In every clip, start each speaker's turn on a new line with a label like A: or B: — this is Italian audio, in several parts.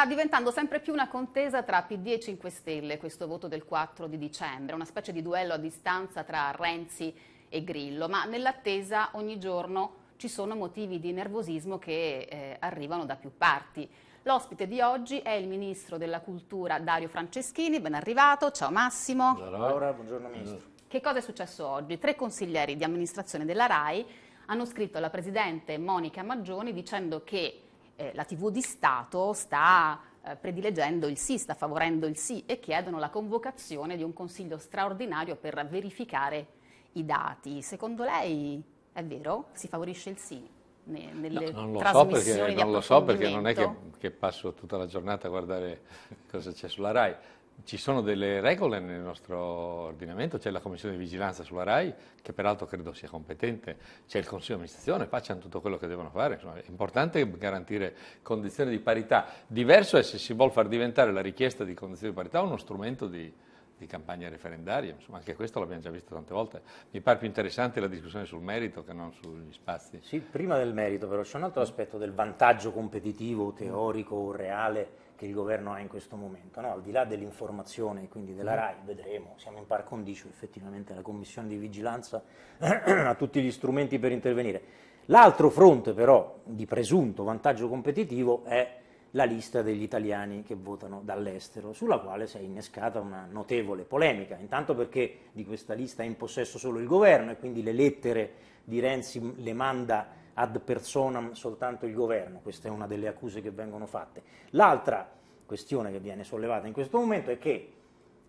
A: sta diventando sempre più una contesa tra PD e 5 Stelle, questo voto del 4 di dicembre, una specie di duello a distanza tra Renzi e Grillo, ma nell'attesa ogni giorno ci sono motivi di nervosismo che eh, arrivano da più parti. L'ospite di oggi è il ministro della cultura Dario Franceschini, ben arrivato, ciao Massimo.
B: Ciao Laura, buongiorno ministro.
A: Che cosa è successo oggi? Tre consiglieri di amministrazione della RAI hanno scritto alla presidente Monica Maggioni dicendo che eh, la TV di Stato sta eh, il sì, sta favorendo il sì e chiedono la convocazione di un consiglio straordinario per verificare i dati. Secondo lei è vero? Si favorisce il sì? Ne, nelle
C: no, non lo so perché, non, lo so perché non è che, che passo tutta la giornata a guardare cosa c'è sulla RAI ci sono delle regole nel nostro ordinamento, c'è la Commissione di Vigilanza sulla RAI, che peraltro credo sia competente, c'è il Consiglio di amministrazione, facciano tutto quello che devono fare, Insomma, è importante garantire condizioni di parità. Diverso è se si vuole far diventare la richiesta di condizioni di parità uno strumento di, di campagne referendarie, Insomma, anche questo l'abbiamo già visto tante volte. Mi pare più interessante la discussione sul merito
B: che non sugli spazi. Sì, prima del merito però c'è un altro aspetto del vantaggio competitivo, teorico, reale che il governo ha in questo momento, no? al di là dell'informazione, quindi della mm. RAI, vedremo, siamo in par condicio effettivamente, la commissione di vigilanza ha tutti gli strumenti per intervenire. L'altro fronte però di presunto vantaggio competitivo è la lista degli italiani che votano dall'estero, sulla quale si è innescata una notevole polemica, intanto perché di questa lista è in possesso solo il governo e quindi le lettere di Renzi le manda ad personam soltanto il governo, questa è una delle accuse che vengono fatte. L'altra questione che viene sollevata in questo momento è che,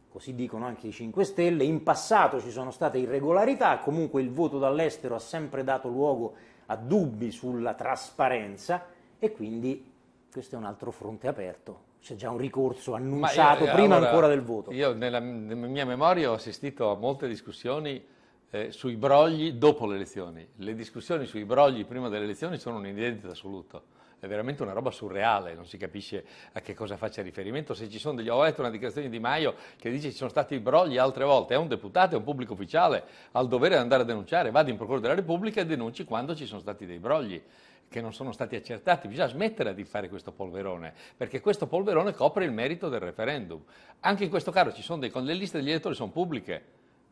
B: così dicono anche i 5 Stelle, in passato ci sono state irregolarità, comunque il voto dall'estero ha sempre dato luogo a dubbi sulla trasparenza e quindi questo è un altro fronte aperto. C'è già un ricorso annunciato io, eh, prima allora, ancora del voto.
C: Io nella, nella mia memoria ho assistito a molte discussioni eh, sui brogli dopo le elezioni. Le discussioni sui brogli prima delle elezioni sono un incidente assoluto. È veramente una roba surreale, non si capisce a che cosa faccia riferimento. Se ci sono degli. Ho letto una dichiarazione di Maio che dice che ci sono stati brogli altre volte. È un deputato, è un pubblico ufficiale, ha il dovere di andare a denunciare. Vada in Procura della Repubblica e denunci quando ci sono stati dei brogli che non sono stati accertati. Bisogna smettere di fare questo polverone, perché questo polverone copre il merito del referendum. Anche in questo caso ci sono dei, le liste degli elettori sono pubbliche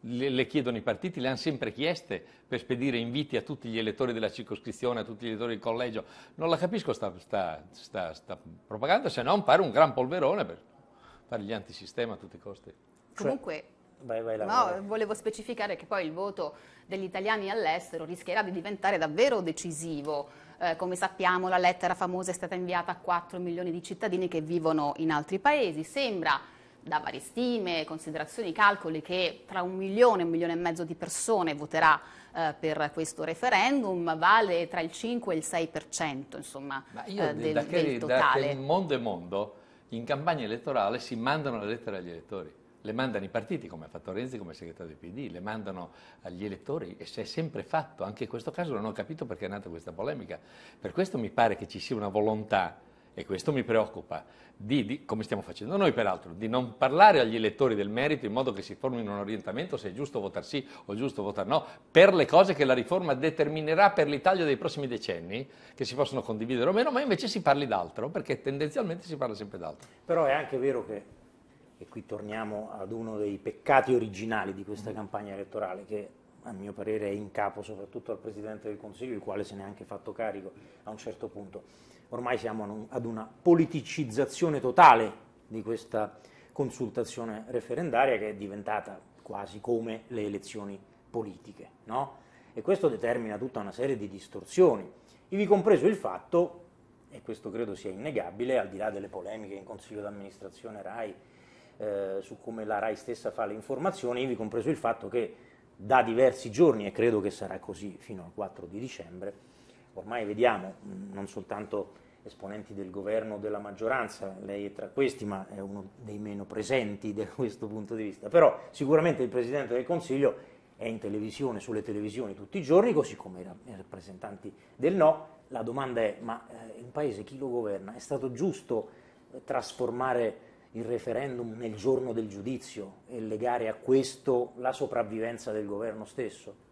C: le, le, chiedono i partiti, le hanno sempre chieste per spedire inviti a tutti gli elettori della circoscrizione, a tutti gli elettori del collegio. Non la capisco sta, sta, sta, sta propaganda, se non pare un gran polverone per fare gli antisistema a tutti i costi. Cioè, Comunque,
B: vai, vai, no,
A: volevo specificare che poi il voto degli italiani all'estero rischierà di diventare davvero decisivo. Eh, come sappiamo la lettera famosa è stata inviata a 4 milioni di cittadini che vivono in altri paesi. Sembra da varie stime, considerazioni, calcoli che tra un milione e un milione e mezzo di persone voterà eh, per questo referendum, vale tra il 5 e il 6% insomma, io, eh, del, da che, del totale. Da che
C: mondo è mondo, in campagna elettorale si mandano le lettere agli elettori le mandano i partiti, come ha fatto Renzi come segretario del PD, le mandano agli elettori e si è sempre fatto. Anche in questo caso non ho capito perché è nata questa polemica. Per questo mi pare che ci sia una volontà e questo mi preoccupa, di, di, come stiamo facendo noi peraltro, di non parlare agli elettori del merito in modo che si formino un orientamento se è giusto votare sì o giusto votare no, per le cose che la riforma determinerà per l'Italia dei prossimi decenni, che si possono condividere o meno, ma invece si parli d'altro, perché
B: tendenzialmente si parla sempre d'altro. Però è anche vero che, e qui torniamo ad uno dei peccati originali di questa mm. campagna elettorale, che a mio parere è in capo soprattutto al Presidente del Consiglio, il quale se n'è anche fatto carico a un certo punto ormai siamo ad una politicizzazione totale di questa consultazione referendaria che è diventata quasi come le elezioni politiche, no? E questo determina tutta una serie di distorsioni, ivi compreso il fatto, e questo credo sia innegabile, al di là delle polemiche in consiglio d'amministrazione RAI eh, su come la RAI stessa fa le informazioni, ivi compreso il fatto che da diversi giorni, e credo che sarà così fino al 4 di dicembre, ormai vediamo mm, non soltanto esponenti del governo o della maggioranza, lei è tra questi, ma è uno dei meno presenti da questo punto di vista. Però sicuramente il Presidente del Consiglio è in televisione, sulle televisioni tutti i giorni, così come i rappresentanti del no. La domanda è, ma eh, il Paese chi lo governa? È stato giusto eh, trasformare il referendum nel giorno del giudizio e legare a questo la sopravvivenza del governo stesso?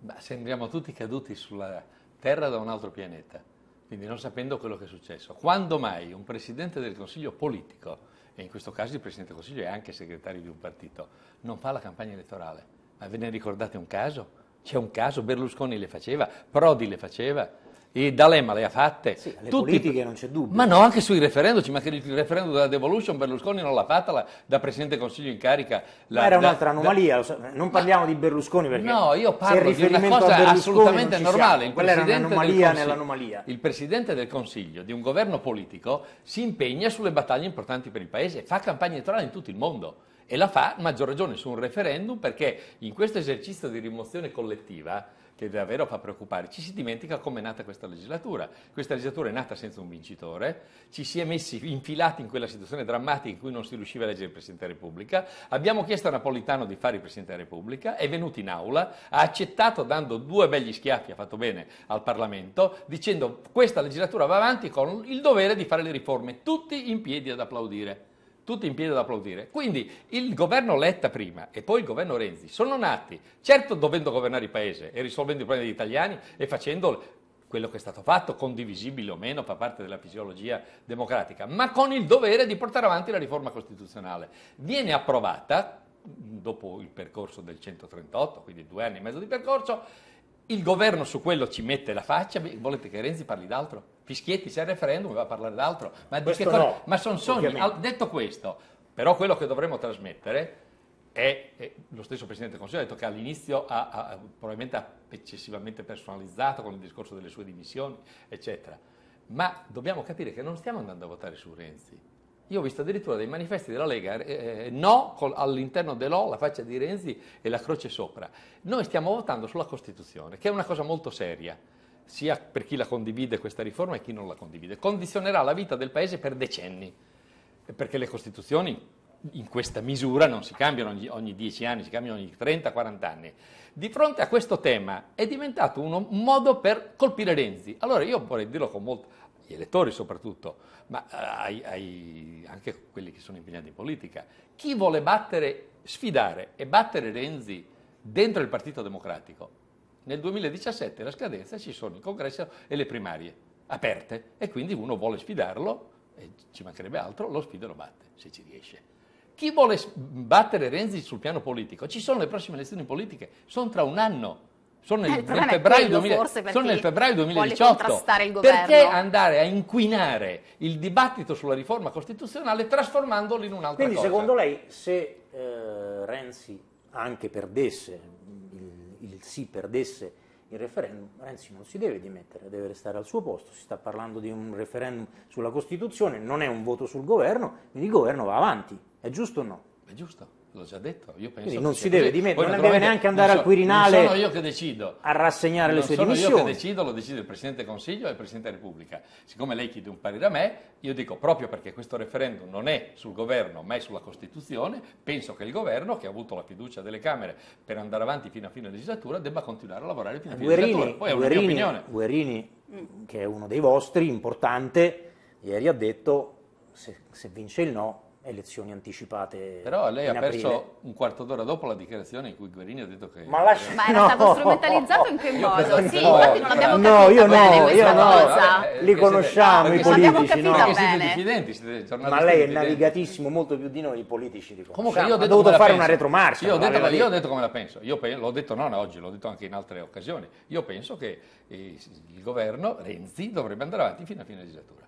C: Ma sembriamo tutti caduti sulla Terra da un altro pianeta, quindi non sapendo quello che è successo. Quando mai un Presidente del Consiglio politico, e in questo caso il Presidente del Consiglio è anche segretario di un partito, non fa la campagna elettorale? Ma ve ne ricordate un caso? C'è un caso, Berlusconi le faceva, Prodi le faceva, i D'Alema le ha fatte. Sì, le Tutti... politiche non c'è dubbio. Ma no, anche sui referendum, ci manca il referendum della devolution, Berlusconi non l'ha fatta la, da Presidente del Consiglio in carica.
B: La, era da, un'altra anomalia, da... non parliamo di Berlusconi perché... No, io parlo di una cosa assolutamente normale. Il Quella era un'anomalia nell'anomalia.
C: Il Presidente del Consiglio di un governo politico si impegna sulle battaglie importanti per il Paese, fa campagna elettorale in tutto il mondo e la fa, maggior ragione, su un referendum perché in questo esercizio di rimozione collettiva che davvero fa preoccupare. Ci si dimentica come è nata questa legislatura. Questa legislatura è nata senza un vincitore, ci si è messi infilati in quella situazione drammatica in cui non si riusciva a eleggere il Presidente della Repubblica. Abbiamo chiesto a Napolitano di fare il Presidente della Repubblica, è venuto in aula, ha accettato dando due belli schiaffi, ha fatto bene, al Parlamento, dicendo questa legislatura va avanti con il dovere di fare le riforme, tutti in piedi ad applaudire tutti in piedi ad applaudire. Quindi il governo Letta prima e poi il governo Renzi sono nati, certo dovendo governare il paese e risolvendo i problemi degli italiani e facendo quello che è stato fatto, condivisibile o meno, fa parte della fisiologia democratica, ma con il dovere di portare avanti la riforma costituzionale. Viene approvata, dopo il percorso del 138, quindi due anni e mezzo di percorso, il governo su quello ci mette la faccia, volete che Renzi parli d'altro? Fischietti c'è il referendum va a parlare d'altro, ma, di cosa, no, ma sono sogni. Ovviamente. Detto questo, però quello che dovremmo trasmettere è, è, lo stesso Presidente del Consiglio ha detto che all'inizio ha, ha, probabilmente ha eccessivamente personalizzato con il discorso delle sue dimissioni, eccetera. Ma dobbiamo capire che non stiamo andando a votare su Renzi. Io ho visto addirittura dei manifesti della Lega, eh, eh no col, all'interno dell'O, la faccia di Renzi e la croce sopra. Noi stiamo votando sulla Costituzione, che è una cosa molto seria sia per chi la condivide questa riforma e chi non la condivide. Condizionerà la vita del Paese per decenni, perché le Costituzioni in questa misura non si cambiano ogni, ogni 10 anni, si cambiano ogni 30-40 anni. Di fronte a questo tema è diventato un modo per colpire Renzi. Allora io vorrei dirlo con molto, agli elettori soprattutto, ma eh, ai, ai, anche quelli che sono impegnati in politica, chi vuole battere, sfidare e battere Renzi dentro il Partito Democratico nel 2017 la scadenza ci sono il congresso e le primarie aperte e quindi uno vuole sfidarlo, e ci mancherebbe altro, lo sfida e lo batte se ci riesce. Chi vuole battere Renzi sul piano politico? Ci sono le prossime elezioni politiche, sono tra un anno, sono nel, eh, nel, febbraio, 2000, sono nel febbraio 2018. Perché andare a inquinare il dibattito sulla riforma costituzionale trasformandolo in un'altra Quindi, cosa? Quindi
B: secondo lei se eh, Renzi anche perdesse il sì perdesse il referendum, Renzi non si deve dimettere, deve restare al suo posto, si sta parlando di un referendum sulla Costituzione, non è un voto sul governo, quindi il governo va avanti, è giusto o no? È giusto. L'ho già
C: detto, io penso Quindi non si deve dimettere, non deve neanche andare so, al Quirinale sono io che decido.
B: a rassegnare non le sue dimissioni. Non sono io che
C: decido, lo decide il Presidente del Consiglio e il Presidente della Repubblica. Siccome lei chiede un parere a me, io dico proprio perché questo referendum non è sul governo ma è sulla Costituzione, penso che il governo, che ha avuto la fiducia delle Camere per andare avanti fino a fine legislatura, debba continuare a lavorare fino a fine Guerini, legislatura. Poi è Guerini, una mia opinione.
B: Guerini, che è uno dei vostri, importante, ieri ha detto se, se vince il no elezioni anticipate. Però lei ha perso
C: un quarto d'ora dopo la dichiarazione in cui Guerini ha detto che. Ma, lasci- ma era no. stato strumentalizzato in che modo? Sì, no, infatti non l'abbiamo capito. No, io no, io no. Cosa. Li eh, conosciamo i politici, no? Perché siete diffidenti, siete Ma lei è navigatissimo
B: molto più di noi i politici. Li Comunque, io ho detto dovuto fare una retromarcia. Io ho detto, io ho detto
C: come la penso. Io l'ho detto non oggi, l'ho detto anche in altre occasioni. Io penso che eh, il governo Renzi dovrebbe andare avanti fino a fine legislatura.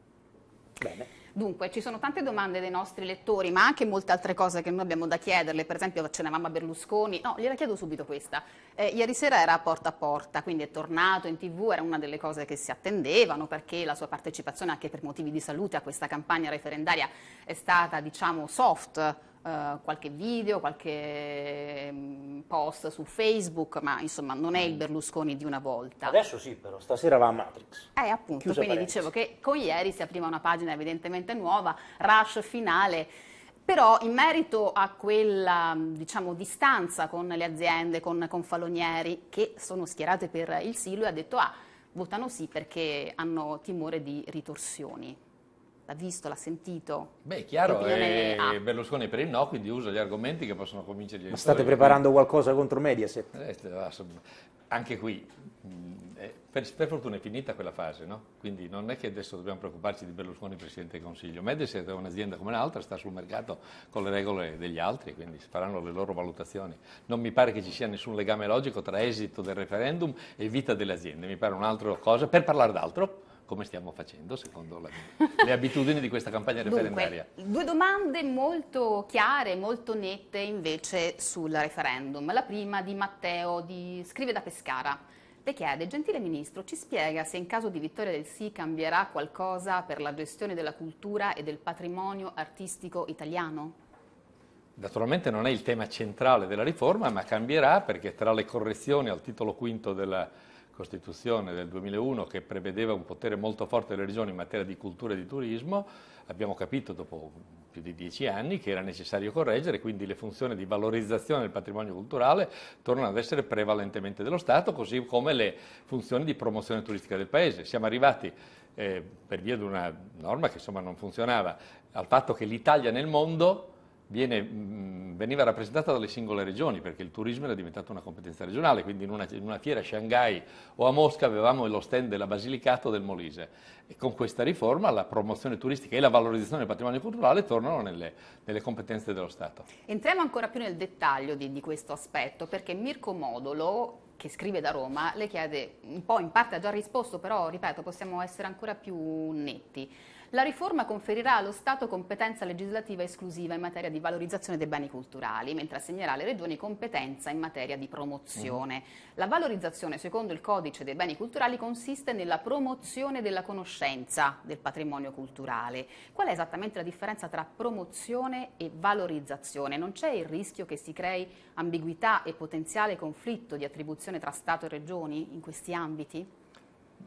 C: Bene.
A: Dunque, ci sono tante domande dei nostri lettori, ma anche molte altre cose che noi abbiamo da chiederle, per esempio ce cenavamo a Berlusconi, no, gliela chiedo subito questa. Eh, ieri sera era a porta a porta, quindi è tornato in tv, era una delle cose che si attendevano, perché la sua partecipazione anche per motivi di salute a questa campagna referendaria è stata, diciamo, soft, Uh, qualche video, qualche mm, post su Facebook, ma insomma non è il mm. Berlusconi di una volta.
B: Adesso sì, però stasera va a Matrix.
A: Eh, appunto, Chiusa quindi parentesi. dicevo che con ieri si apriva una pagina evidentemente nuova, rush finale. Però in merito a quella mm, diciamo, distanza con le aziende, con, con Falonieri, che sono schierate per il sì, lui ha detto ah, votano sì perché hanno timore di ritorsioni l'ha visto, l'ha sentito. Beh, chiaro, eh,
C: ha. Berlusconi è per il no, quindi usa gli argomenti che possono convincere gli Ma state preparando
B: qualcosa contro Mediaset? Eh, anche qui,
C: eh, per, per, fortuna è finita quella fase, no? Quindi non è che adesso dobbiamo preoccuparci di Berlusconi Presidente del Consiglio. Mediaset è un'azienda come un'altra, sta sul mercato con le regole degli altri, quindi faranno le loro valutazioni. Non mi pare che ci sia nessun legame logico tra esito del referendum e vita delle aziende, mi pare un'altra cosa, per parlare d'altro come stiamo facendo secondo la, le abitudini di questa campagna referendaria.
A: Dunque, due domande molto chiare, molto nette invece sul referendum. La prima di Matteo, di Scrive da Pescara. Le chiede, gentile ministro, ci spiega se in caso di vittoria del sì cambierà qualcosa per la gestione della cultura e del patrimonio artistico italiano?
C: Naturalmente non è il tema centrale della riforma, ma cambierà perché tra le correzioni al titolo quinto della riforma Costituzione del 2001 che prevedeva un potere molto forte delle regioni in materia di cultura e di turismo, abbiamo capito dopo più di dieci anni che era necessario correggere, quindi le funzioni di valorizzazione del patrimonio culturale tornano ad essere prevalentemente dello Stato, così come le funzioni di promozione turistica del Paese. Siamo arrivati eh, per via di una norma che insomma non funzionava, al fatto che l'Italia nel mondo viene, mm, veniva rappresentata dalle singole regioni, perché il turismo era diventato una competenza regionale, quindi in una, in una fiera a Shanghai o a Mosca avevamo lo stand della Basilicato del Molise. E con questa riforma la promozione turistica e la valorizzazione del patrimonio culturale tornano nelle, nelle competenze dello Stato.
A: Entriamo ancora più nel dettaglio di, di questo aspetto, perché Mirko Modolo che scrive da Roma, le chiede, un po' in parte ha già risposto, però ripeto, possiamo essere ancora più netti. La riforma conferirà allo Stato competenza legislativa esclusiva in materia di valorizzazione dei beni culturali, mentre assegnerà alle regioni competenza in materia di promozione. Mm. La valorizzazione, secondo il codice dei beni culturali, consiste nella promozione della conoscenza del patrimonio culturale. Qual è esattamente la differenza tra promozione e valorizzazione? Non c'è il rischio che si crei ambiguità e potenziale conflitto di attribuzione tra Stato e regioni in questi
C: ambiti?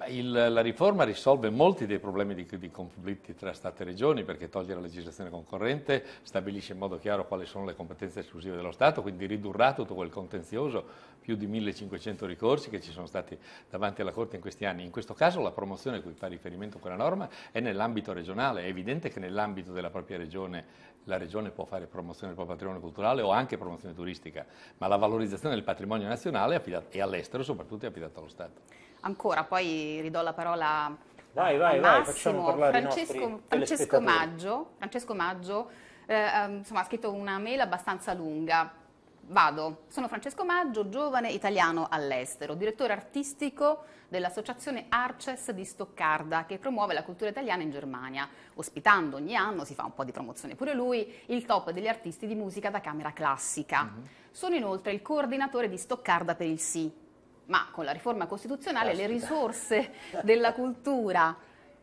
C: Il, la riforma risolve molti dei problemi di, di conflitti tra Stato e Regioni perché toglie la legislazione concorrente, stabilisce in modo chiaro quali sono le competenze esclusive dello Stato, quindi ridurrà tutto quel contenzioso, più di 1500 ricorsi che ci sono stati davanti alla Corte in questi anni. In questo caso la promozione a cui fa riferimento quella norma è nell'ambito regionale, è evidente che nell'ambito della propria regione la regione può fare promozione del proprio patrimonio culturale o anche promozione turistica, ma la valorizzazione del patrimonio nazionale è, affidato, e all'estero soprattutto è affidata allo Stato
A: ancora, poi ridò la parola vai, vai, a Massimo. Vai, Francesco, Francesco, Maggio, Francesco Maggio eh, ehm, insomma, ha scritto una mail abbastanza lunga. Vado, sono Francesco Maggio, giovane italiano all'estero, direttore artistico dell'associazione Arces di Stoccarda che promuove la cultura italiana in Germania, ospitando ogni anno, si fa un po' di promozione pure lui, il top degli artisti di musica da camera classica. Mm-hmm. Sono inoltre il coordinatore di Stoccarda per il Sì, ma con la riforma costituzionale Aspetta. le risorse della cultura,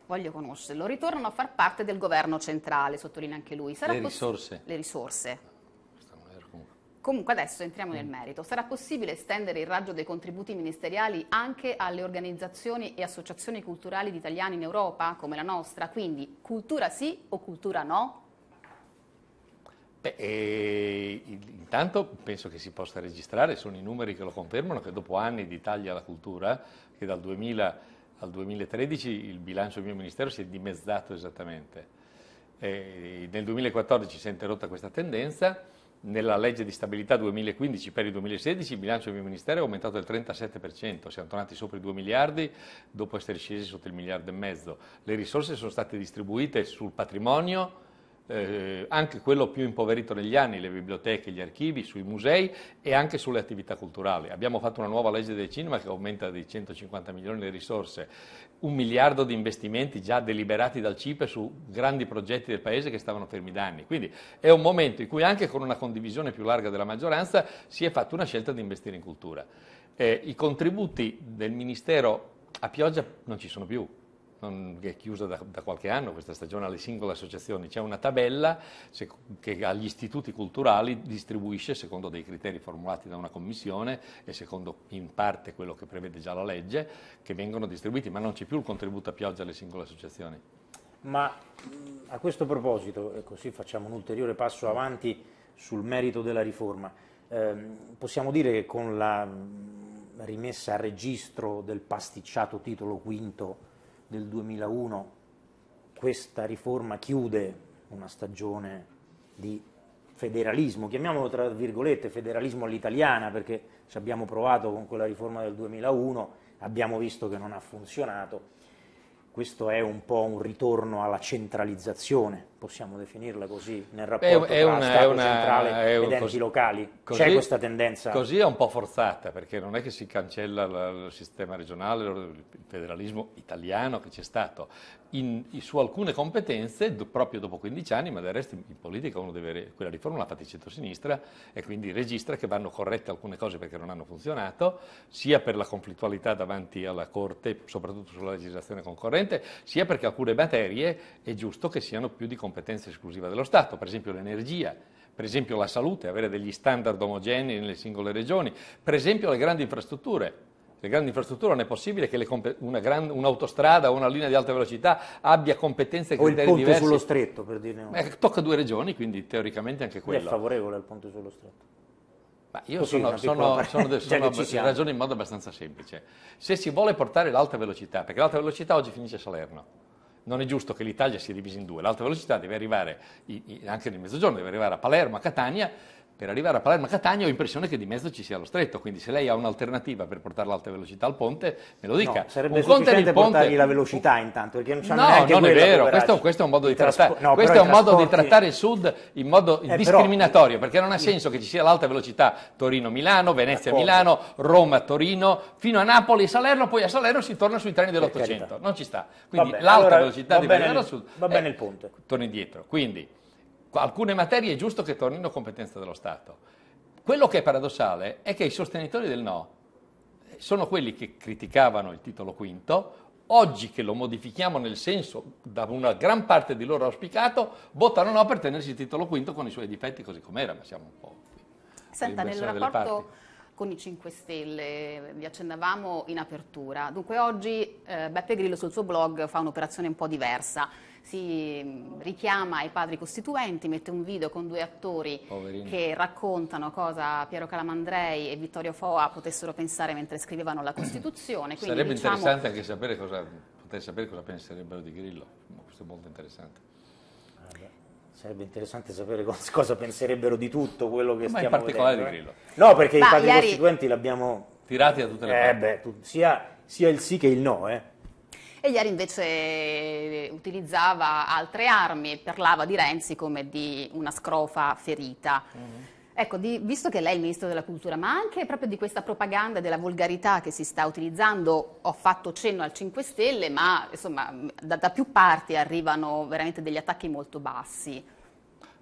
A: voglio conoscerlo, ritornano a far parte del governo centrale, sottolinea anche lui. Sarà le risorse? Le risorse. Comunque adesso entriamo nel mm. merito. Sarà possibile estendere il raggio dei contributi ministeriali anche alle organizzazioni e associazioni culturali di italiani in Europa, come la nostra? Quindi cultura sì o cultura no?
C: Beh, intanto penso che si possa registrare, sono i numeri che lo confermano, che dopo anni di tagli alla cultura, che dal 2000 al 2013 il bilancio del mio ministero si è dimezzato esattamente. E nel 2014 si è interrotta questa tendenza, nella legge di stabilità 2015 per il 2016 il bilancio del mio ministero è aumentato del 37%, siamo tornati sopra i 2 miliardi dopo essere scesi sotto il miliardo e mezzo. Le risorse sono state distribuite sul patrimonio, eh, anche quello più impoverito negli anni, le biblioteche, gli archivi, sui musei e anche sulle attività culturali. Abbiamo fatto una nuova legge del cinema che aumenta di 150 milioni le risorse, un miliardo di investimenti già deliberati dal CIPE su grandi progetti del Paese che stavano fermi da anni. Quindi è un momento in cui anche con una condivisione più larga della maggioranza si è fatta una scelta di investire in cultura. Eh, I contributi del Ministero a pioggia non ci sono più, non, è chiusa da, da, qualche anno questa stagione alle singole associazioni, c'è una tabella se, che agli istituti culturali distribuisce secondo dei criteri formulati da una commissione e secondo in parte quello che prevede già la legge, che vengono distribuiti, ma non c'è più il contributo a pioggia alle singole associazioni.
B: Ma mm, a questo proposito, e così facciamo un ulteriore passo avanti sul merito della riforma, eh, possiamo dire che con la mm, rimessa a registro del pasticciato titolo quinto del 2001 questa riforma chiude una stagione di federalismo, chiamiamolo tra virgolette federalismo all'italiana perché ci abbiamo provato con quella riforma del 2001, abbiamo visto che non ha funzionato, questo è un po' un ritorno alla centralizzazione possiamo definirla così, nel rapporto è, è tra una, Stato una, centrale un, ed enti così, locali? Così, C'è questa tendenza? Così
C: è un po' forzata, perché non è che si cancella la, il sistema regionale, il federalismo italiano che c'è stato. In, su alcune competenze, do, proprio dopo 15 anni, ma del resto in, in politica uno deve, quella riforma l'ha fatta il centrosinistra e quindi registra che vanno corrette alcune cose perché non hanno funzionato, sia per la conflittualità davanti alla Corte, soprattutto sulla legislazione concorrente, sia perché alcune materie è giusto che siano più di competenza competenza esclusiva dello Stato, per esempio l'energia, per esempio la salute, avere degli standard omogenei nelle singole regioni, per esempio le grandi infrastrutture. Le grandi infrastrutture non è possibile che comp- una gran- un'autostrada o una linea di alta velocità abbia competenze che criteri diversi. O il ponte diversi. sullo stretto, per dire no. Eh, tocca due regioni, quindi teoricamente anche quello. Io è
B: favorevole al ponte sullo stretto. Ma io Così, sono, sono, sono, sono cioè ragiono
C: in modo abbastanza semplice. Se si vuole portare l'alta velocità, perché l'alta velocità oggi finisce a Salerno, non è giusto che l'Italia sia divisa in due, l'alta velocità deve arrivare anche nel mezzogiorno, deve arrivare a Palermo, a Catania per arrivare a Palermo-Catania ho l'impressione che di mezzo ci sia lo stretto, quindi se lei ha un'alternativa per portare l'alta velocità al ponte, me lo dica. No, sarebbe un sufficiente ponte... portargli la
B: velocità intanto, perché non c'è no, neanche non è vero, questo,
C: questo, è un modo di traspo... trattare, no, questo è un trasporti... modo di trattare il sud in modo eh, discriminatorio, però... perché non ha senso che ci sia l'alta velocità Torino-Milano, Venezia-Milano, Roma-Torino, fino a Napoli e Salerno, poi a Salerno si torna sui treni dell'Ottocento, non ci sta. Quindi l'alta allora, velocità di Milano-Sud... Va bene il ponte. Eh, torni indietro, quindi alcune materie è giusto che tornino competenza dello Stato. Quello che è paradossale è che i sostenitori del no eh, sono quelli che criticavano il titolo quinto, oggi che lo modifichiamo nel senso da una gran parte di loro auspicato, votano no per tenersi il titolo quinto con i suoi difetti così com'era, ma siamo un po'... Senta, nel rapporto
A: con i 5 Stelle, eh, vi accennavamo in apertura. Dunque oggi eh, Beppe Grillo sul suo blog fa un'operazione un po' diversa si richiama ai padri costituenti, mette un video con due attori Poverino. che raccontano cosa Piero Calamandrei e Vittorio Foa potessero pensare mentre scrivevano la Costituzione. Quindi, Sarebbe
C: diciamo, interessante anche sapere cosa, poter sapere cosa penserebbero di Grillo, questo è molto interessante.
B: Eh sarebbe interessante sapere cosa, penserebbero di tutto quello che Ma stiamo vedendo. Ma in particolare vedendo. di Grillo. No, perché Ma i padri ieri... costituenti l'abbiamo... Tirati da tutte le eh, parti. Beh, sia, sia, il sì che il no, eh
A: e ieri invece eh, utilizzava altre armi, parlava di Renzi come di una scrofa ferita. Mm. Ecco, di, visto che lei è il ministro della cultura, ma anche proprio di questa propaganda della volgarità che si sta utilizzando, ho fatto cenno al 5 Stelle, ma insomma da, da più parti arrivano veramente degli attacchi molto bassi.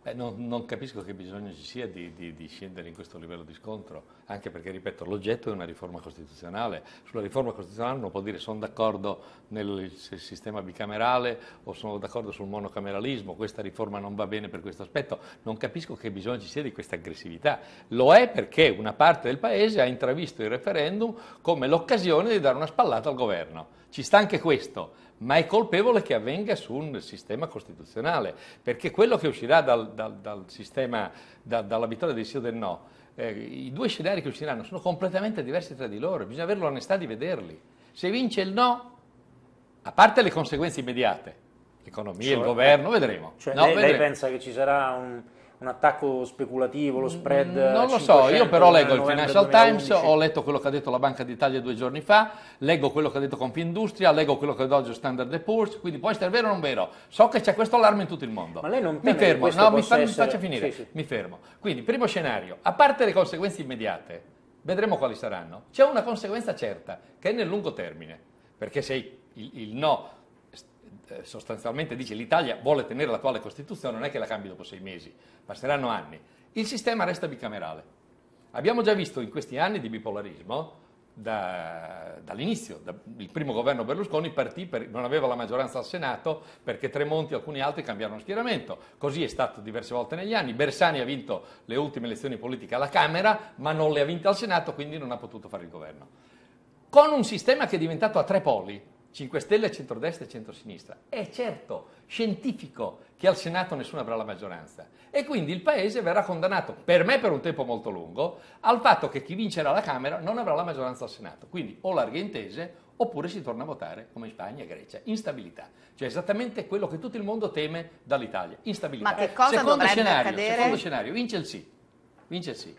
C: Beh, non, non, capisco che bisogno ci sia di, di, di, scendere in questo livello di scontro, anche perché, ripeto, l'oggetto è una riforma costituzionale. Sulla riforma costituzionale uno può dire sono d'accordo nel sistema bicamerale o sono d'accordo sul monocameralismo, questa riforma non va bene per questo aspetto. Non capisco che bisogno ci sia di questa aggressività. Lo è perché una parte del Paese ha intravisto il referendum come l'occasione di dare una spallata al governo. Ci sta anche questo ma è colpevole che avvenga su un sistema costituzionale, perché quello che uscirà dal, dal, dal sistema, da, dalla vittoria del sì o del no, eh, i due scenari che usciranno sono completamente diversi tra di loro, bisogna avere l'onestà di vederli. Se vince il no,
B: a parte le conseguenze immediate, l'economia, cioè, il governo, vedremo. Cioè no, lei, vedremo. lei pensa che ci sarà un un attacco speculativo, lo mm, spread. Non lo so, io però leggo il Financial 2011. Times, ho
C: letto quello che ha detto la Banca d'Italia due giorni fa, leggo quello che ha detto Confindustria, leggo quello che ha detto oggi Standard Poor's, quindi può essere vero o non vero. So che c'è questo allarme in tutto il mondo. Ma lei non mi fermo, no, mi, fa, essere... mi faccia finire, sì, sì. mi fermo. Quindi, primo scenario, a parte le conseguenze immediate, vedremo quali saranno. C'è una conseguenza certa, che è nel lungo termine, perché se il, il no eh, sostanzialmente dice l'Italia vuole tenere l'attuale Costituzione, non è che la cambi dopo sei mesi, passeranno anni. Il sistema resta bicamerale. Abbiamo già visto in questi anni di bipolarismo, da, dall'inizio, da, il primo governo Berlusconi partì per, non aveva la maggioranza al Senato perché Tremonti e alcuni altri cambiarono schieramento. Così è stato diverse volte negli anni. Bersani ha vinto le ultime elezioni politiche alla Camera, ma non le ha vinte al Senato, quindi non ha potuto fare il governo. Con un sistema che è diventato a tre poli, 5 Stelle, centrodestra e centrosinistra. È certo, scientifico, che al Senato nessuno avrà la maggioranza. E quindi il Paese verrà condannato, per me per un tempo molto lungo, al fatto che chi vincerà la Camera non avrà la maggioranza al Senato. Quindi o larghe intese oppure si torna a votare come in Spagna e Grecia. Instabilità. Cioè esattamente quello che tutto il mondo teme dall'Italia. Instabilità. Ma che cosa secondo dovrebbe scenario, accadere? Secondo scenario, vince il sì. Vince il sì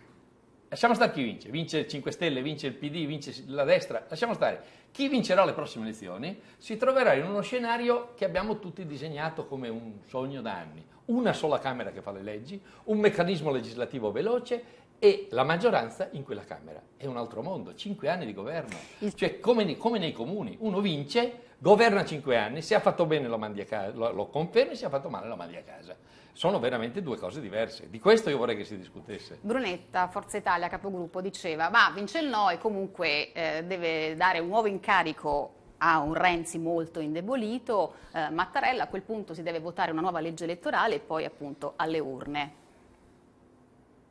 C: lasciamo stare chi vince, vince il 5 Stelle, vince il PD, vince la destra, lasciamo stare, chi vincerà le prossime elezioni si troverà in uno scenario che abbiamo tutti disegnato come un sogno da anni, una sola Camera che fa le leggi, un meccanismo legislativo veloce e la maggioranza in quella Camera. È un altro mondo, cinque anni di governo, cioè come nei, come nei comuni, uno vince, governa cinque anni, se ha fatto bene lo, mandi a casa, lo, lo confermi, se ha fatto male lo mandi a casa sono veramente due cose diverse. Di questo io vorrei che si discutesse.
A: Brunetta, Forza Italia, capogruppo, diceva, ma vince il no e comunque eh, deve dare un nuovo incarico a un Renzi molto indebolito, eh, Mattarella a quel punto si deve votare una nuova legge elettorale e poi appunto alle urne.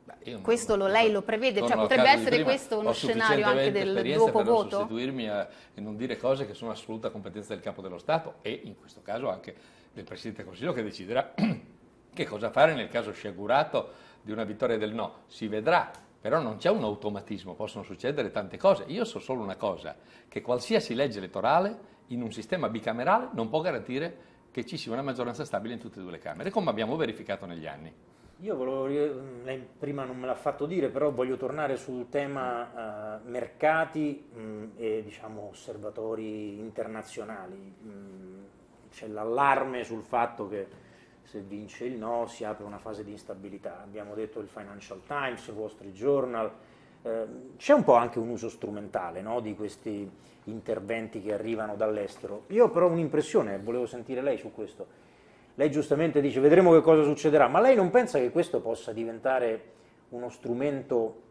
C: Beh, questo
A: non, lo, lei lo prevede, cioè, potrebbe essere prima, questo uno scenario anche del dopo voto? Per
C: sostituirmi a, eh, e non dire cose che sono assoluta competenza del capo dello Stato e in questo caso anche del Presidente del Consiglio che deciderà Che cosa fare nel caso sciagurato di una vittoria del no? Si vedrà, però non c'è un automatismo, possono succedere tante cose. Io so solo una cosa, che qualsiasi legge elettorale in un sistema bicamerale non può garantire che ci sia una maggioranza stabile in tutte e due le Camere, come abbiamo verificato negli anni.
B: Io volevo, lei prima non me l'ha fatto dire, però voglio tornare sul tema uh, mercati mh, e diciamo, osservatori internazionali. Mh, c'è l'allarme sul fatto che se vince il no si apre una fase di instabilità. Abbiamo detto il Financial Times, il Wall Street Journal, eh, c'è un po' anche un uso strumentale no, di questi interventi che arrivano dall'estero. Io però ho un'impressione, volevo sentire lei su questo. Lei giustamente dice vedremo che cosa succederà, ma lei non pensa che questo possa diventare uno strumento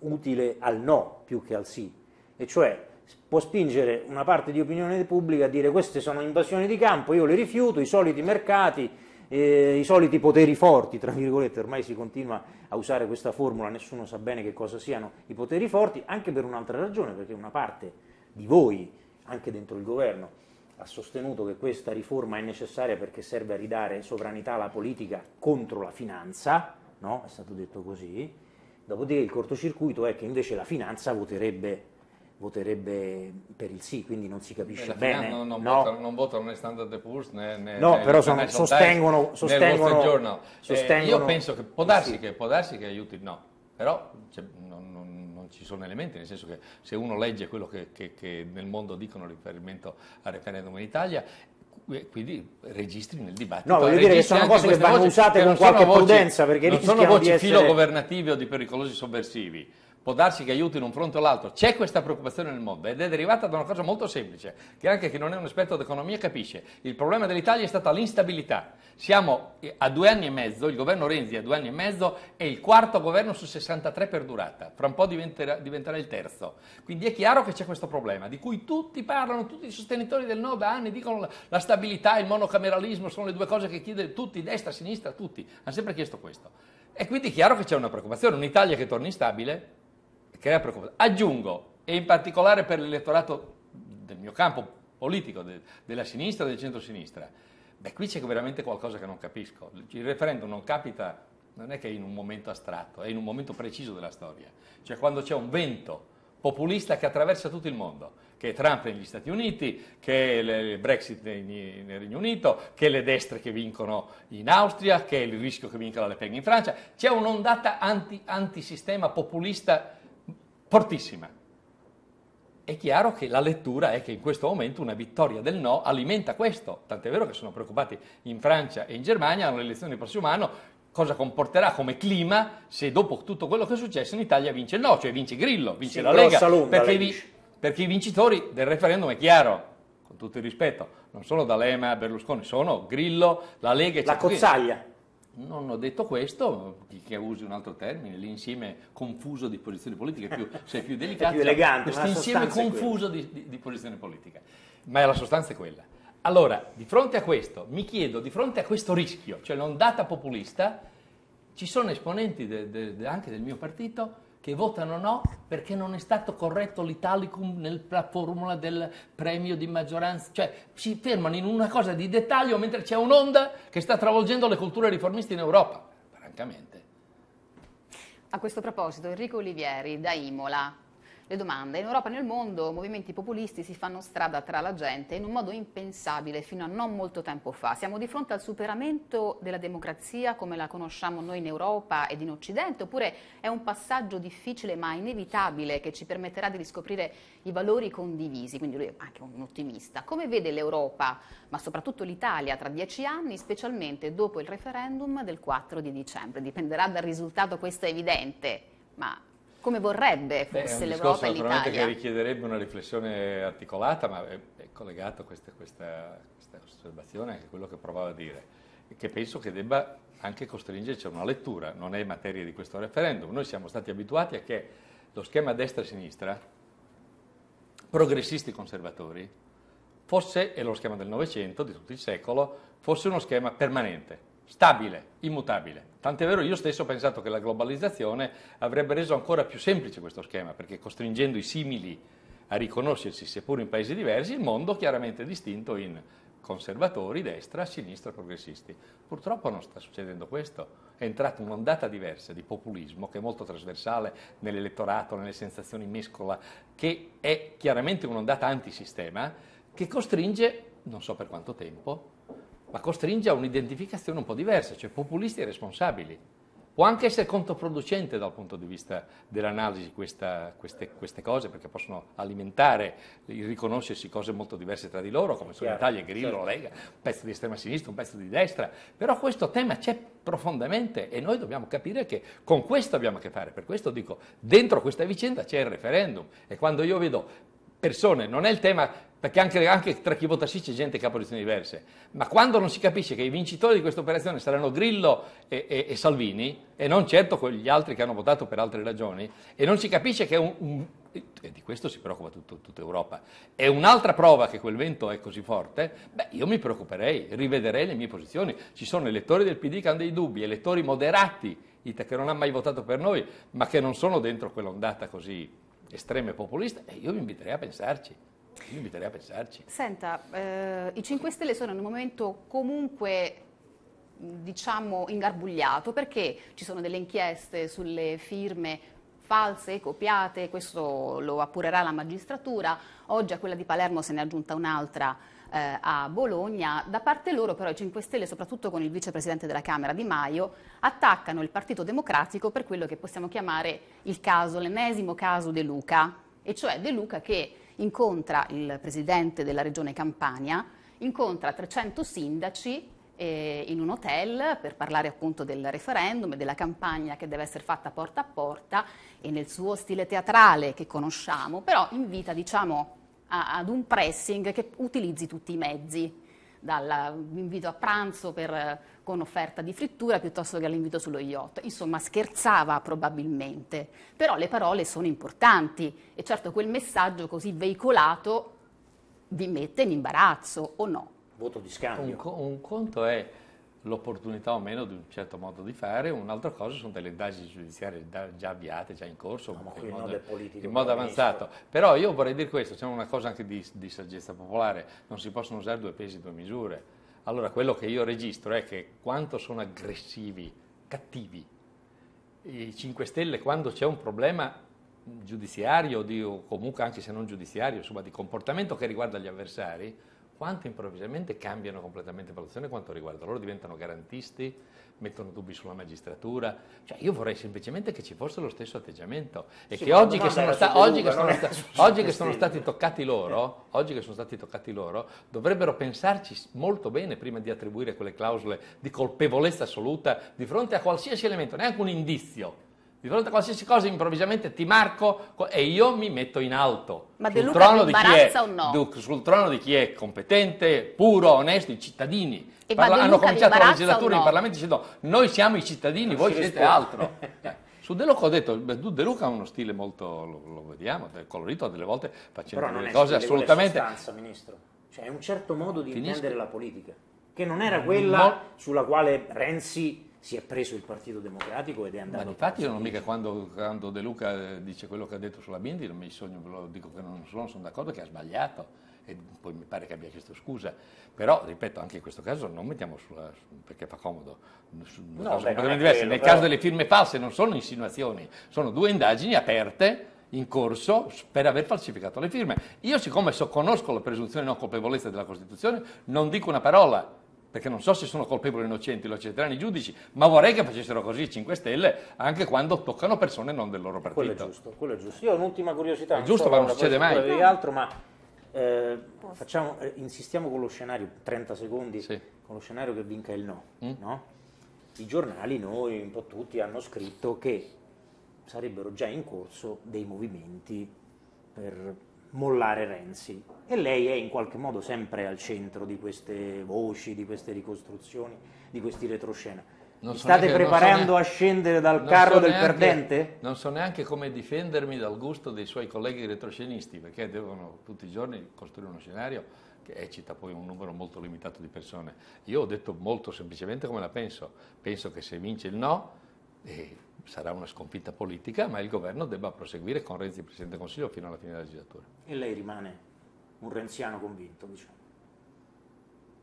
B: utile al no più che al sì? E cioè può spingere una parte di opinione pubblica a dire queste sono invasioni di campo, io le rifiuto, i soliti mercati, eh, i soliti poteri forti, tra virgolette, ormai si continua a usare questa formula, nessuno sa bene che cosa siano i poteri forti, anche per un'altra ragione, perché una parte di voi, anche dentro il governo, ha sostenuto che questa riforma è necessaria perché serve a ridare sovranità alla politica contro la finanza, no? È stato detto così. Dopodiché il cortocircuito è che invece la finanza voterebbe voterebbe per il sì, quindi non si capisce Beh, bene. Non, non, no. votano,
C: non, votano, né Standard Poor's né, né No, né però sono, sostengono, sostengono, sostengono eh, io penso che può darsi, sì. che, può darsi che aiuti, no, però cioè, non, non, ci sono elementi, nel senso che se uno legge quello che, che, che nel mondo dicono riferimento al referendum in Italia quindi registri nel dibattito. No, voglio dire che sono cose che vanno voci, usate con qualche voci, prudenza perché non sono voci di essere... filogovernative o di pericolosi sovversivi può darsi che aiutino un fronte o l'altro. C'è questa preoccupazione nel mondo ed è derivata da una cosa molto semplice, che anche chi non è un esperto d'economia capisce. Il problema dell'Italia è stata l'instabilità. Siamo a due anni e mezzo, il governo Renzi a due anni e mezzo è il quarto governo su 63 per durata, fra un po' diventerà, diventerà il terzo. Quindi è chiaro che c'è questo problema di cui tutti parlano, tutti i sostenitori del no da anni dicono la stabilità e il monocameralismo sono le due cose che chiede tutti, destra, sinistra, tutti, hanno sempre chiesto questo. E quindi è chiaro che c'è una preoccupazione, un'Italia che torni instabile crea preoccupazione. Aggiungo, e in particolare per l'elettorato del mio campo politico, de, della sinistra e del centro-sinistra, beh, qui c'è veramente qualcosa che non capisco. Il referendum non capita, non è che è in un momento astratto, è in un momento preciso della storia, cioè quando c'è un vento populista che attraversa tutto il mondo, che è Trump negli Stati Uniti, che è il Brexit nel Regno Unito, che è le destre che vincono in Austria, che è il rischio che vincono Le Pen in Francia. C'è un'ondata anti, antisistema populista fortissima. È chiaro che la lettura è che in questo momento una vittoria del no alimenta questo, tant'è vero che sono preoccupati in Francia e in Germania, hanno le elezioni del prossimo anno, cosa comporterà come clima se dopo tutto quello che è successo in Italia vince il no, cioè vince Grillo, vince sì, la Lega, lunga, perché, vi, perché, i vincitori del referendum è chiaro, con tutto il rispetto, non sono D'Alema, Berlusconi, sono Grillo, la Lega, eccetera. La cozzaglia. Non ho detto questo, che usi un altro termine, l'insieme confuso di posizioni politiche, più, è più delicato. Cioè, più elegante. Questo insieme confuso di, di, di posizione politica. Ma la sostanza è quella. Allora, di fronte a questo, mi chiedo, di fronte a questo rischio, cioè l'ondata populista, ci sono esponenti de, de, de, anche del mio partito che votano no perché non è stato corretto l'italicum nella formula del premio di maggioranza, cioè si fermano in una cosa di dettaglio mentre c'è un'onda che sta travolgendo le culture riformiste in Europa, francamente.
A: A questo proposito Enrico Olivieri da Imola le domande. In Europa e nel mondo movimenti populisti si fanno strada tra la gente in un modo impensabile fino a non molto tempo fa. Siamo di fronte al superamento della democrazia come la conosciamo noi in Europa ed in Occidente oppure è un passaggio difficile ma inevitabile che ci permetterà di riscoprire i valori condivisi? Quindi lui è anche un ottimista. Come vede l'Europa, ma soprattutto l'Italia, tra dieci anni, specialmente dopo il referendum del 4 di dicembre? Dipenderà dal risultato, questo è evidente, ma come vorrebbe fosse l'Europa e l'Italia. che
C: richiederebbe una riflessione articolata, ma è, collegato a questa, questa, questa osservazione anche a quello che provavo a dire, che penso che debba anche costringerci a una lettura, non è materia di questo referendum. Noi siamo stati abituati a che lo schema destra-sinistra, progressisti-conservatori, fosse, e lo schema del Novecento, di tutto il secolo, fosse uno schema permanente stabile, immutabile. Tant'è vero, io stesso ho pensato che la globalizzazione avrebbe reso ancora più semplice questo schema, perché costringendo i simili a riconoscersi, seppur in paesi diversi, il mondo chiaramente è distinto in conservatori, destra, sinistra, progressisti. Purtroppo non sta succedendo questo, è entrata un'ondata diversa di populismo che è molto trasversale nell'elettorato, nelle sensazioni mescola, che è chiaramente un'ondata antisistema che costringe, non so per quanto tempo, ma costringe a un'identificazione un po' diversa, cioè populisti e responsabili. Può anche essere controproducente dal punto di vista dell'analisi questa, queste, queste, cose, perché possono alimentare il riconoscersi cose molto diverse tra di loro, come sono Italia, Grillo, certo. Lega, un pezzo di estrema sinistra, un pezzo di destra. Però questo tema c'è profondamente e noi dobbiamo capire che con questo abbiamo a che fare. Per questo dico, dentro questa vicenda c'è il referendum e quando io vedo persone, non è il tema perché anche, anche, tra chi vota sì c'è gente che ha posizioni diverse, ma quando non si capisce che i vincitori di questa operazione saranno Grillo e, e, e Salvini, e non certo quegli altri che hanno votato per altre ragioni, e non si capisce che è un, un e di questo si preoccupa tutto, tutta Europa, è un'altra prova che quel vento è così forte, beh io mi preoccuperei, rivederei le mie posizioni, ci sono elettori del PD che hanno dei dubbi, elettori moderati, che non hanno mai votato per noi, ma che non sono dentro quell'ondata così estrema e populista, e io mi inviterei a pensarci io inviterei a pensarci.
A: Senta, eh, i 5 Stelle sono in un momento comunque diciamo ingarbugliato perché ci sono delle inchieste sulle firme false, copiate, questo lo appurerà la magistratura, oggi a quella di Palermo se ne è aggiunta un'altra eh, a Bologna, da parte loro però i 5 Stelle, soprattutto con il vicepresidente della Camera Di Maio, attaccano il Partito Democratico per quello che possiamo chiamare il caso, l'ennesimo caso De Luca, e cioè De Luca che incontra il presidente della regione Campania, incontra 300 sindaci eh, in un hotel per parlare appunto del referendum e della campagna che deve essere fatta porta a porta e nel suo stile teatrale che conosciamo, però invita diciamo ad un pressing che utilizzi tutti i mezzi dall'invito a pranzo per, con offerta di frittura piuttosto che all'invito sullo yacht. Insomma, scherzava probabilmente, però le parole sono importanti e certo quel messaggio così veicolato vi mette in imbarazzo o no.
C: Voto di scambio. un, un conto è l'opportunità o meno di un certo modo di fare, un'altra cosa sono delle indagini giudiziarie già avviate, già in corso, no, in, modo, in modo avanzato. Però io vorrei dire questo, c'è una cosa anche di, di saggezza popolare, non si possono usare due pesi e due misure. Allora quello che io registro è che quanto sono aggressivi, cattivi, i 5 Stelle quando c'è un problema giudiziario o comunque anche se non giudiziario, insomma di comportamento che riguarda gli avversari, quanto improvvisamente cambiano completamente valutazione quanto riguarda loro, diventano garantisti, mettono dubbi sulla magistratura, cioè io vorrei semplicemente che ci fosse lo stesso atteggiamento e sì, che, oggi che, sta, oggi, che sono, sta, oggi che sono stati toccati loro, oggi che sono stati toccati loro, dovrebbero pensarci molto bene prima di attribuire quelle clausole di colpevolezza assoluta di fronte a qualsiasi elemento, neanche un indizio di fronte a qualsiasi cosa improvvisamente ti marco e io mi metto in alto. Ma sul De Luca trono è, o no? Sul trono di chi è competente, puro, onesto, i cittadini. Parla- hanno cominciato la legislatura no? in Parlamento dicendo noi siamo i cittadini, non voi siete risponde. altro. Eh, su De Luca ho detto, De Luca ha uno stile molto, lo, lo vediamo, colorito delle volte facendo delle cose assolutamente... Però non
B: è sostanza, Ministro. Cioè è un certo modo di Finisco. intendere la politica, che non era quella no. sulla quale Renzi si è preso il Partito Democratico ed è andato... Ma infatti io non mica quando, quando, De Luca
C: eh, dice quello che ha detto sulla Bindi, non mi sogno, ve lo dico che non sono, sono d'accordo che ha sbagliato e poi mi pare che abbia chiesto scusa, però ripeto anche in questo caso non mettiamo sulla, perché fa comodo, no, beh, completamente Nel però... caso delle firme false non sono insinuazioni, sono due indagini aperte in corso per aver falsificato le firme. Io siccome so, conosco la presunzione di non colpevolezza della Costituzione non dico una parola perché non so se sono colpevoli o innocenti, lo accetteranno i giudici, ma vorrei che facessero così i 5 Stelle anche quando toccano persone non del loro partito. Quello è
B: giusto, quello è giusto. Io ho un'ultima curiosità. È giusto, so ma non succede mai. Non Di altro, ma eh, facciamo, eh, insistiamo con lo scenario, 30 secondi, sì. con lo scenario che vinca il no, mm. no? I giornali, noi, un po' tutti, hanno scritto che sarebbero già in corso dei movimenti per mollare Renzi e lei è in qualche modo sempre al centro di queste voci, di queste ricostruzioni, di questi retroscena. Non so state neanche, preparando so neanche, a scendere dal carro so del neanche, perdente?
C: Non so neanche come difendermi dal gusto dei suoi colleghi retroscenisti, perché devono tutti i giorni costruire uno scenario che eccita poi un numero molto limitato di persone. Io ho detto molto semplicemente come la penso. Penso che se vince il no, eh, sarà una sconfitta politica, ma il governo debba proseguire con Renzi Presidente del Consiglio fino alla fine della legislatura.
B: E lei rimane un renziano convinto, diciamo?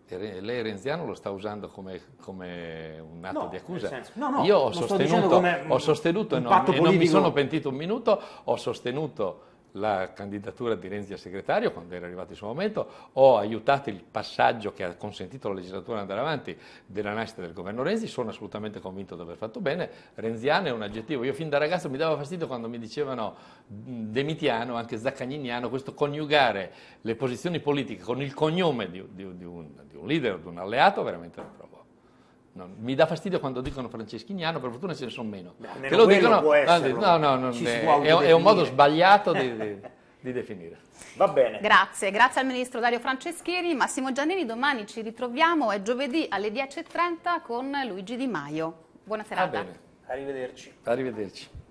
C: lei renziano lo sta usando come, come un atto no, di accusa. no, no, Io ho sostenuto, ho sostenuto e, non, e non mi sono pentito un minuto, ho sostenuto la candidatura di Renzi a segretario quando era arrivato il suo momento, ho aiutato il passaggio che ha consentito alla legislatura di andare avanti della nascita del governo Renzi, sono assolutamente convinto di aver fatto bene, renziano è un aggettivo, io fin da ragazzo mi dava fastidio quando mi dicevano mm, demitiano, anche zaccagniniano, questo coniugare le posizioni politiche con il cognome di, di, di, un, di un, leader, di un alleato veramente lo provo. No, mi dà fastidio quando dicono franceschiniano, ah, per fortuna ce ne sono meno. Beh, che lo dicono, no, no, no è, è, è, un modo sbagliato di, di, di, definire. Va bene.
A: Grazie, grazie al ministro Dario Franceschini. Massimo Giannini, domani ci ritroviamo, è giovedì alle 10.30 con Luigi Di Maio. Buona serata.
C: Arrivederci. Arrivederci.